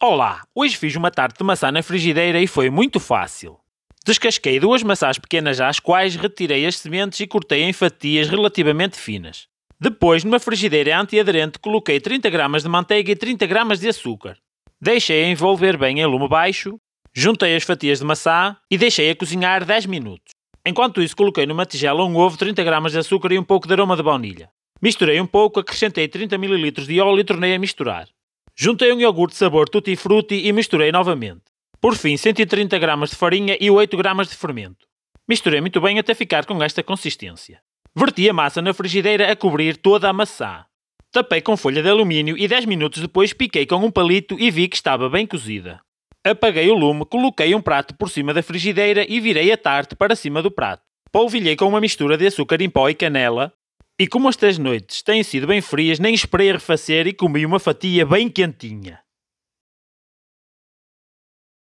Olá, hoje fiz uma tarte de maçã na frigideira e foi muito fácil. Descasquei duas maçãs pequenas às quais retirei as sementes e cortei em fatias relativamente finas. Depois, numa frigideira antiaderente, coloquei 30 gramas de manteiga e 30 gramas de açúcar. Deixei a envolver bem em lume baixo, juntei as fatias de maçã e deixei a cozinhar 10 minutos. Enquanto isso, coloquei numa tigela um ovo, 30 gramas de açúcar e um pouco de aroma de baunilha. Misturei um pouco, acrescentei 30 ml de óleo e tornei a misturar. Juntei um iogurte sabor tutti frutti e misturei novamente. Por fim, 130 gramas de farinha e 8 gramas de fermento. Misturei muito bem até ficar com esta consistência. Verti a massa na frigideira a cobrir toda a maçã. Tapei com folha de alumínio e 10 minutos depois piquei com um palito e vi que estava bem cozida. Apaguei o lume, coloquei um prato por cima da frigideira e virei a tarte para cima do prato. Polvilhei com uma mistura de açúcar em pó e canela, e como estas noites têm sido bem frias, nem esperei arrefacer e comi uma fatia bem quentinha.